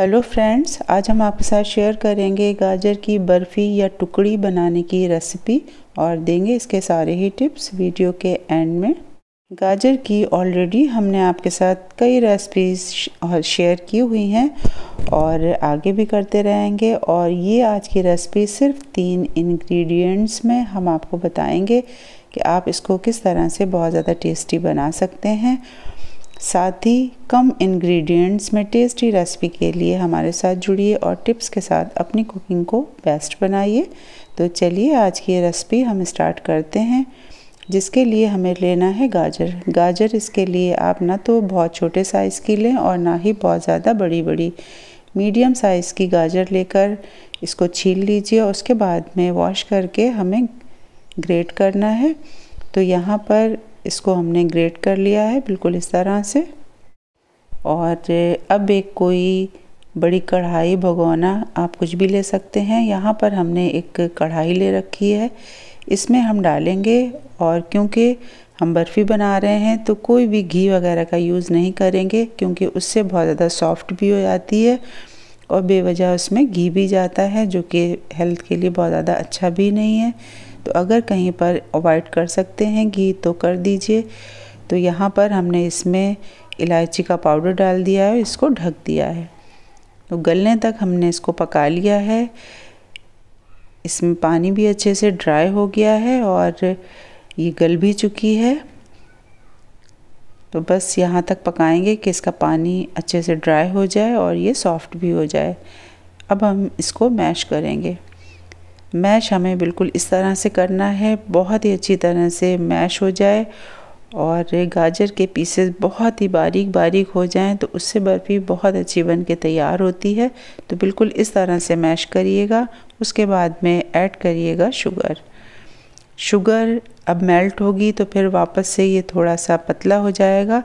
hello friends आज हम आपके साथ शेयर करेंगे गाजर की बर्फ़ी या टुकड़ी बनाने की रेसिपी और देंगे इसके सारे ही टिप्स वीडियो के एंड में गाजर की ऑलरेडी हमने आपके साथ कई रेसिपीज शेयर की हुई हैं और आगे भी करते रहेंगे और ये आज की रेसिपी सिर्फ तीन इंग्रेडिएंट्स में हम आपको बताएंगे कि आप इसको किस तरह से बहुत ज़्यादा टेस्टी बना सकते हैं साथ ही कम इंग्रेडिएंट्स में टेस्टी रेसिपी के लिए हमारे साथ जुड़िए और टिप्स के साथ अपनी कुकिंग को बेस्ट बनाइए तो चलिए आज की ये रेसिपी हम स्टार्ट करते हैं जिसके लिए हमें लेना है गाजर गाजर इसके लिए आप ना तो बहुत छोटे साइज़ की लें और ना ही बहुत ज़्यादा बड़ी बड़ी मीडियम साइज़ की गाजर लेकर इसको छील लीजिए उसके बाद में वॉश करके हमें ग्रेट करना है तो यहाँ पर इसको हमने ग्रेट कर लिया है बिल्कुल इस तरह से और अब एक कोई बड़ी कढ़ाई भगोना आप कुछ भी ले सकते हैं यहाँ पर हमने एक कढ़ाई ले रखी है इसमें हम डालेंगे और क्योंकि हम बर्फ़ी बना रहे हैं तो कोई भी घी वगैरह का यूज़ नहीं करेंगे क्योंकि उससे बहुत ज़्यादा सॉफ्ट भी हो जाती है और बेवजह उसमें घी भी जाता है जो कि हेल्थ के लिए बहुत ज़्यादा अच्छा भी नहीं है तो अगर कहीं पर अवॉइड कर सकते हैं घी तो कर दीजिए तो यहाँ पर हमने इसमें इलायची का पाउडर डाल दिया है इसको ढक दिया है तो गलने तक हमने इसको पका लिया है इसमें पानी भी अच्छे से ड्राई हो गया है और ये गल भी चुकी है तो बस यहाँ तक पकाएंगे कि इसका पानी अच्छे से ड्राई हो जाए और ये सॉफ्ट भी हो जाए अब हम इसको मैश करेंगे मैश हमें बिल्कुल इस तरह से करना है बहुत ही अच्छी तरह से मैश हो जाए और गाजर के पीसेस बहुत ही बारीक बारीक हो जाएं तो उससे बर्फ़ी बहुत अच्छी बन के तैयार होती है तो बिल्कुल इस तरह से मैश करिएगा उसके बाद में ऐड करिएगा शुगर शुगर अब मेल्ट होगी तो फिर वापस से ये थोड़ा सा पतला हो जाएगा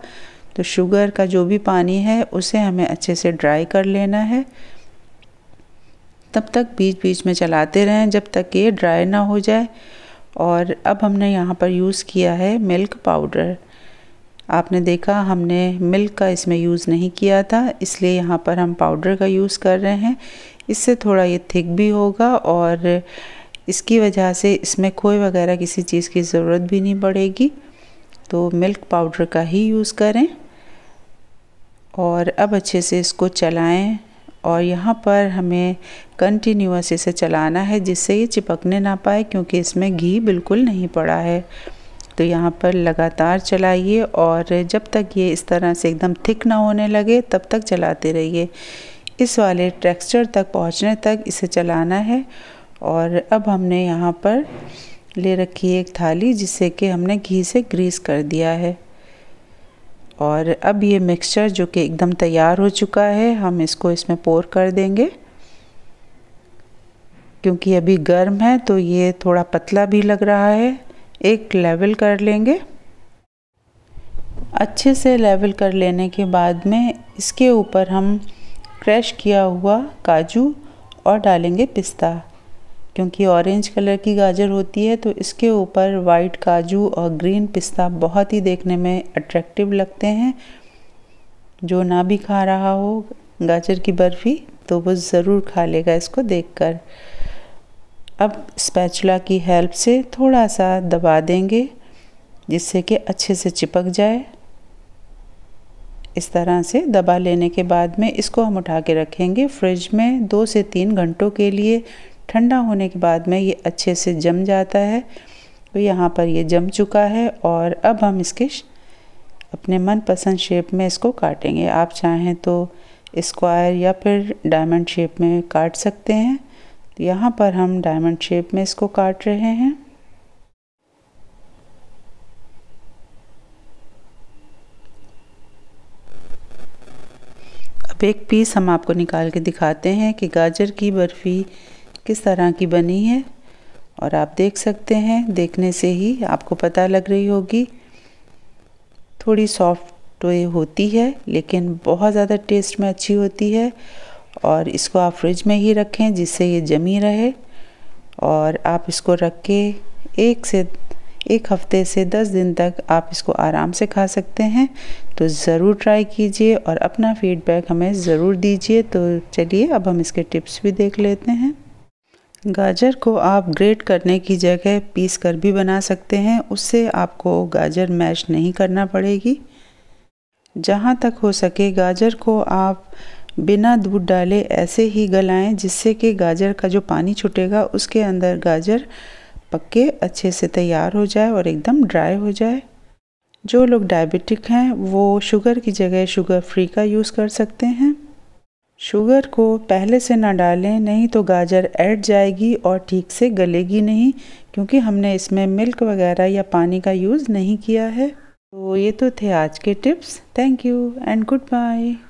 तो शुगर का जो भी पानी है उसे हमें अच्छे से ड्राई कर लेना है तब तक बीच बीच में चलाते रहें जब तक ये ड्राई ना हो जाए और अब हमने यहाँ पर यूज़ किया है मिल्क पाउडर आपने देखा हमने मिल्क का इसमें यूज़ नहीं किया था इसलिए यहाँ पर हम पाउडर का यूज़ कर रहे हैं इससे थोड़ा ये थिक भी होगा और इसकी वजह से इसमें खोए वगैरह किसी चीज़ की ज़रूरत भी नहीं पड़ेगी तो मिल्क पाउडर का ही यूज़ करें और अब अच्छे से इसको चलाएं और यहाँ पर हमें कंटिन्यूस इसे चलाना है जिससे ये चिपकने ना पाए क्योंकि इसमें घी बिल्कुल नहीं पड़ा है तो यहाँ पर लगातार चलाइए और जब तक ये इस तरह से एकदम थिक ना होने लगे तब तक चलाते रहिए इस वाले टेक्सचर तक पहुँचने तक इसे चलाना है और अब हमने यहाँ पर ले रखी है एक थाली जिससे कि हमने घी से ग्रीस कर दिया है और अब ये मिक्सचर जो कि एकदम तैयार हो चुका है हम इसको इसमें पोर कर देंगे क्योंकि अभी गर्म है तो ये थोड़ा पतला भी लग रहा है एक लेवल कर लेंगे अच्छे से लेवल कर लेने के बाद में इसके ऊपर हम क्रश किया हुआ काजू और डालेंगे पिस्ता क्योंकि ऑरेंज कलर की गाजर होती है तो इसके ऊपर वाइट काजू और ग्रीन पिस्ता बहुत ही देखने में अट्रैक्टिव लगते हैं जो ना भी खा रहा हो गाजर की बर्फ़ी तो वो ज़रूर खा लेगा इसको देखकर अब स्पैचुला की हेल्प से थोड़ा सा दबा देंगे जिससे कि अच्छे से चिपक जाए इस तरह से दबा लेने के बाद में इसको हम उठा के रखेंगे फ्रिज में दो से तीन घंटों के लिए ठंडा होने के बाद में ये अच्छे से जम जाता है तो यहाँ पर ये जम चुका है और अब हम इसके अपने मनपसंद शेप में इसको काटेंगे आप चाहें तो स्क्वायर या फिर डायमंड शेप में काट सकते हैं तो यहाँ पर हम डायमंड शेप में इसको काट रहे हैं अब एक पीस हम आपको निकाल के दिखाते हैं कि गाजर की बर्फ़ी किस तरह की बनी है और आप देख सकते हैं देखने से ही आपको पता लग रही होगी थोड़ी सॉफ्ट ये होती है लेकिन बहुत ज़्यादा टेस्ट में अच्छी होती है और इसको आप फ्रिज में ही रखें जिससे ये जमी रहे और आप इसको रख के एक से एक हफ्ते से दस दिन तक आप इसको आराम से खा सकते हैं तो ज़रूर ट्राई कीजिए और अपना फीडबैक हमें ज़रूर दीजिए तो चलिए अब हम इसके टिप्स भी देख लेते हैं गाजर को आप ग्रेट करने की जगह पीस कर भी बना सकते हैं उससे आपको गाजर मैश नहीं करना पड़ेगी जहाँ तक हो सके गाजर को आप बिना दूध डाले ऐसे ही गलाएं जिससे कि गाजर का जो पानी छुटेगा उसके अंदर गाजर पक्के अच्छे से तैयार हो जाए और एकदम ड्राई हो जाए जो लोग डायबिटिक हैं वो शुगर की जगह शुगर फ्री का यूज़ कर सकते हैं शुगर को पहले से ना डालें नहीं तो गाजर ऐड जाएगी और ठीक से गलेगी नहीं क्योंकि हमने इसमें मिल्क वगैरह या पानी का यूज़ नहीं किया है तो ये तो थे आज के tips thank you and good bye